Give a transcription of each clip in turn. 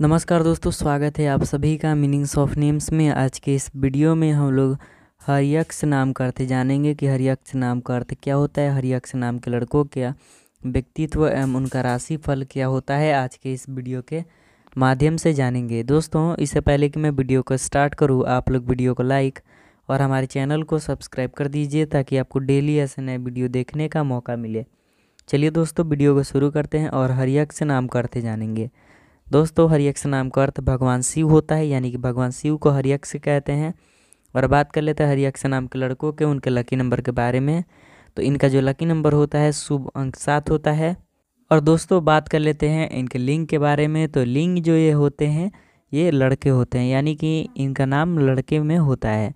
नमस्कार दोस्तों स्वागत है आप सभी का मीनिंग्स ऑफ नेम्स में आज के इस वीडियो में हम लोग हरियक्ष नाम का अर्थ जानेंगे कि हरियक्ष नाम का अर्थ क्या होता है हरियक्ष नाम के लड़कों क्या व्यक्तित्व एवं उनका राशि फल क्या होता है आज के इस वीडियो के माध्यम से जानेंगे दोस्तों इससे पहले कि मैं वीडियो को स्टार्ट करूँ आप लोग वीडियो को लाइक और हमारे चैनल को सब्सक्राइब कर दीजिए ताकि आपको डेली ऐसे नए वीडियो देखने का मौका मिले चलिए दोस्तों वीडियो को शुरू करते हैं और हरियक्ष नाम का अर्थ जानेंगे दोस्तों हरियक्ष नाम का अर्थ भगवान शिव होता है यानी कि भगवान शिव को हरियक्ष कहते हैं और बात कर लेते हैं हरियक्ष नाम के लड़कों के उनके लकी नंबर के बारे में तो इनका जो लकी नंबर होता है शुभ अंक सात होता है और दोस्तों बात कर लेते हैं इनके लिंग के बारे में तो लिंग जो ये होते हैं ये लड़के होते हैं यानी कि इनका नाम लड़के में होता है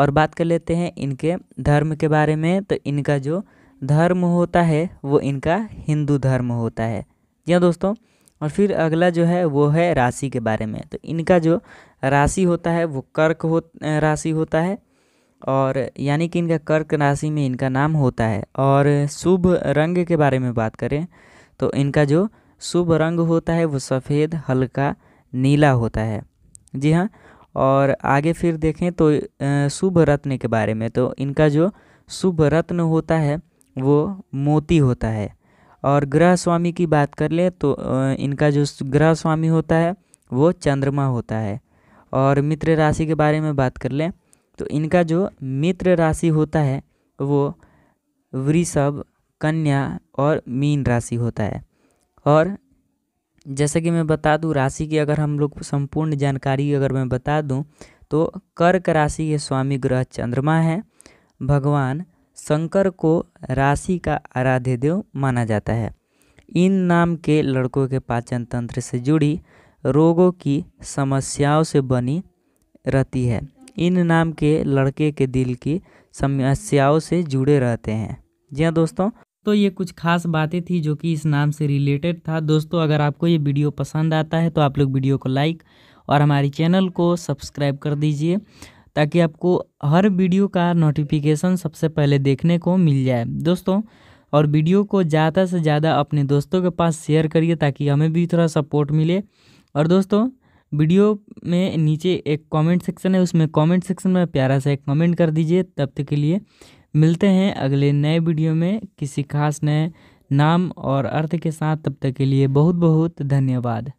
और बात कर लेते हैं इनके धर्म के बारे में तो इनका जो धर्म होता है वो इनका हिंदू धर्म होता है जी हाँ दोस्तों और फिर अगला जो है वो है राशि के बारे में तो इनका जो राशि होता है वो कर्क हो राशि होता है और यानी कि इनका कर्क राशि में इनका नाम होता है और शुभ रंग के बारे में बात करें तो इनका जो शुभ रंग होता है वो सफ़ेद हल्का नीला होता है जी हाँ और आगे फिर देखें तो शुभ रत्न के बारे में तो इनका जो शुभ रत्न होता है वो मोती होता है और ग्रह स्वामी की बात कर ले तो इनका जो ग्रह स्वामी होता है वो चंद्रमा होता है और मित्र राशि के बारे में बात कर लें तो इनका जो मित्र राशि होता है वो वृषभ कन्या और मीन राशि होता है और जैसे कि मैं बता दूं राशि की अगर हम लोग संपूर्ण जानकारी अगर मैं बता दूं तो कर्क राशि के स्वामी ग्रह चंद्रमा है भगवान शंकर को राशि का आराध्य देव माना जाता है इन नाम के लड़कों के पाचन तंत्र से जुड़ी रोगों की समस्याओं से बनी रहती है इन नाम के लड़के के दिल की समस्याओं से जुड़े रहते हैं जी हाँ दोस्तों तो ये कुछ खास बातें थी जो कि इस नाम से रिलेटेड था दोस्तों अगर आपको ये वीडियो पसंद आता है तो आप लोग वीडियो को लाइक और हमारे चैनल को सब्सक्राइब कर दीजिए ताकि आपको हर वीडियो का नोटिफिकेशन सबसे पहले देखने को मिल जाए दोस्तों और वीडियो को ज़्यादा से ज़्यादा अपने दोस्तों के पास शेयर करिए ताकि हमें भी थोड़ा सपोर्ट मिले और दोस्तों वीडियो में नीचे एक कमेंट सेक्शन है उसमें कमेंट सेक्शन में प्यारा सा एक कमेंट कर दीजिए तब तक के लिए मिलते हैं अगले नए वीडियो में किसी खास नए नाम और अर्थ के साथ तब तक के लिए बहुत बहुत धन्यवाद